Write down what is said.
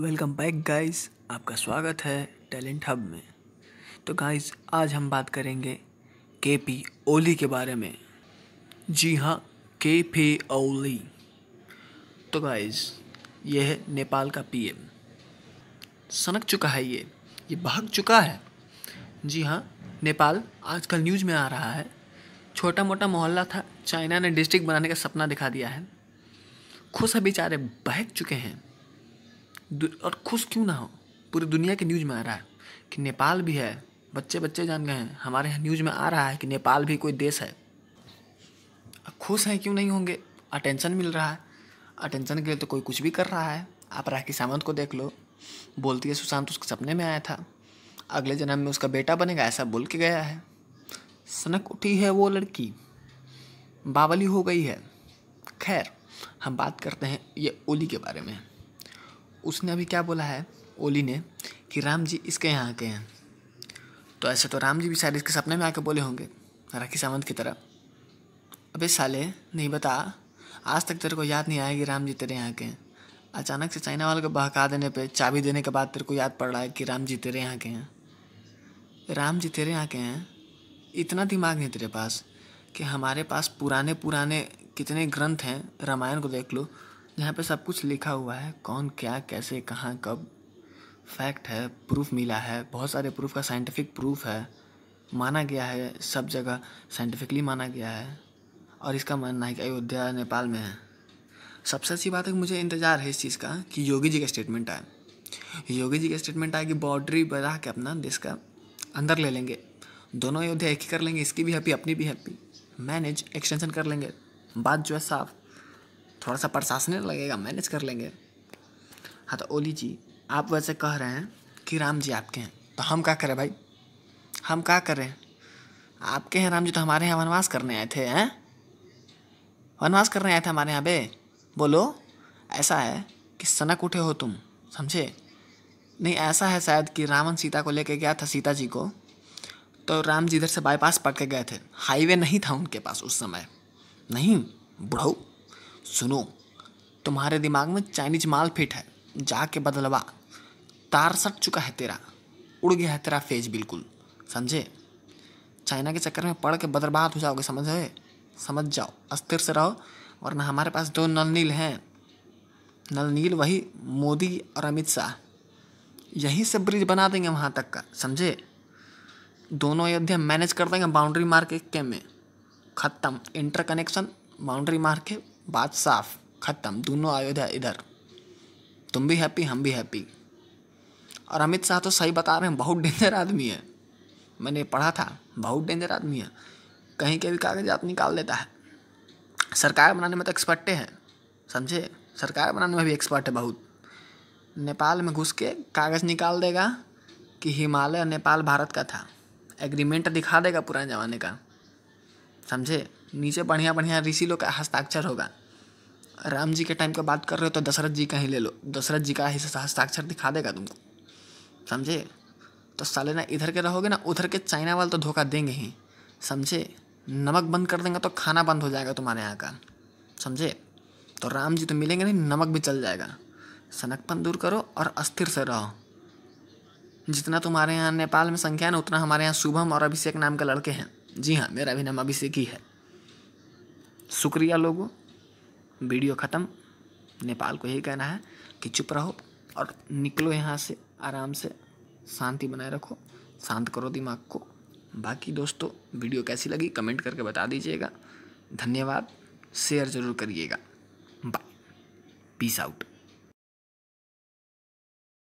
welcome back guys आपका स्वागत है टैलेंट हब में तो गाइस आज हम बात करेंगे के पी ओली के बारे में जी हाँ के पी ओली तो गाइस ये है नेपाल का पीएम सनक चुका है ये ये भाग चुका है जी हाँ नेपाल आजकल न्यूज़ में आ रहा है छोटा मोटा मोहल्ला था चाइना ने डिस्ट्रिक्ट बनाने का सपना दिखा दिया है खुश है बेचारे बहक चुके हैं और खुश क्यों ना हो पूरी दुनिया के न्यूज़ में आ रहा है कि नेपाल भी है बच्चे बच्चे जान गए हैं हमारे यहाँ न्यूज़ में आ रहा है कि नेपाल भी कोई देश है खुश हैं क्यों नहीं होंगे अटेंशन मिल रहा है अटेंशन के लिए तो कोई कुछ भी कर रहा है आप राखी सावंत को देख लो बोलती है सुशांत उसके सपने में आया था अगले जन्म में उसका बेटा बनेगा ऐसा बोल के गया है सनक उठी है वो लड़की बावली हो गई है खैर हम बात करते हैं ये ओली के बारे में उसने अभी क्या बोला है ओली ने कि राम जी इसके यहाँ के हैं तो ऐसे तो राम जी भी शायद इसके सपने में आके बोले होंगे राखी सावंत की तरफ अबे साले नहीं बता आज तक तेरे को याद नहीं आया कि राम जी तेरे यहाँ के हैं अचानक से चाइना वाले को बहका देने पे चाबी देने के बाद तेरे को याद पड़ रहा है कि राम जी तेरे यहाँ के हैं राम जी तेरे यहाँ के हैं इतना दिमाग नहीं तेरे पास कि हमारे पास पुराने पुराने कितने ग्रंथ हैं रामायण को देख लो यहाँ पे सब कुछ लिखा हुआ है कौन क्या कैसे कहाँ कब फैक्ट है प्रूफ मिला है बहुत सारे प्रूफ का साइंटिफिक प्रूफ है माना गया है सब जगह साइंटिफिकली माना गया है और इसका मानना है कि अयोध्या नेपाल में है सबसे अच्छी बात है कि मुझे इंतज़ार है इस चीज़ का कि योगी जी का स्टेटमेंट आए योगी जी का स्टेटमेंट आए कि बॉर्डरी बना के अपना देश का अंदर ले लेंगे दोनों अयोध्या एक ही कर लेंगे इसकी भी हैप्पी अपनी भी हैप्पी मैनेज एक्सटेंशन कर लेंगे बात जो है साफ थोड़ा सा प्रशासनिक लगेगा मैनेज कर लेंगे हाँ तो ओली जी आप वैसे कह रहे हैं कि राम जी आपके हैं तो हम क्या करें भाई हम क्या करें आपके हैं राम जी तो हमारे यहाँ वनवास करने आए थे हैं वनवास करने आए थे हमारे यहाँ पे बोलो ऐसा है कि सनक उठे हो तुम समझे नहीं ऐसा है शायद कि रावण सीता को लेके गया था सीता जी को तो राम जी इधर से बाईपास पड़ के गए थे हाईवे नहीं था उनके पास उस समय नहीं बुढ़ऊ सुनो तुम्हारे दिमाग में चाइनीज माल फिट है जाके बदलवा तार सट चुका है तेरा उड़ गया है तेरा फेज बिल्कुल समझे चाइना के चक्कर में पढ़ के बदरबाद हो जाओगे समझे समझ जाओ अस्थिर से रहो वरना हमारे पास दो नल नील हैं नल नील वही मोदी और अमित शाह यहीं से ब्रिज बना देंगे वहाँ तक का समझे दोनों अयोध्या मैनेज कर देंगे बाउंड्री मार के में ख़त्म इंटर कनेक्शन बाउंड्री मार के बात साफ ख़त्म दोनों अयोध्या इधर तुम भी हैप्पी हम भी हैप्पी और अमित शाह तो सही बता रहे हैं बहुत डेंजर आदमी है मैंने पढ़ा था बहुत डेंजर आदमी है कहीं के भी कागजात निकाल देता है सरकार बनाने में तो एक्सपर्टे हैं समझे सरकार बनाने में भी एक्सपर्ट है बहुत नेपाल में घुस के कागज़ निकाल देगा कि हिमालय नेपाल भारत का था एग्रीमेंट दिखा देगा पुराने ज़माने का समझे नीचे बढ़िया बढ़िया ऋषि लोग का हस्ताक्षर होगा राम जी के टाइम का बात कर रहे हो तो दशरथ जी का ही ले लो दशरथ जी का ही हस्ताक्षर दिखा देगा तुमको समझे तो साले ना इधर के रहोगे ना उधर के चाइना वाले तो धोखा देंगे ही समझे नमक बंद कर देंगे तो खाना बंद हो जाएगा तुम्हारे यहाँ का समझे तो राम जी तो मिलेंगे नहीं नमक भी चल जाएगा सनकपन दूर करो और अस्थिर से रहो जितना तुम्हारे यहाँ नेपाल में संख्या है ना उतना हमारे यहाँ शुभम और अभिषेक नाम के लड़के हैं जी हाँ मेरा भी नाम अभिषेक ही है शुक्रिया लोगों वीडियो ख़त्म नेपाल को यही कहना है कि चुप रहो और निकलो यहाँ से आराम से शांति बनाए रखो शांत करो दिमाग को बाकी दोस्तों वीडियो कैसी लगी कमेंट करके बता दीजिएगा धन्यवाद शेयर ज़रूर करिएगा बाय पीस आउट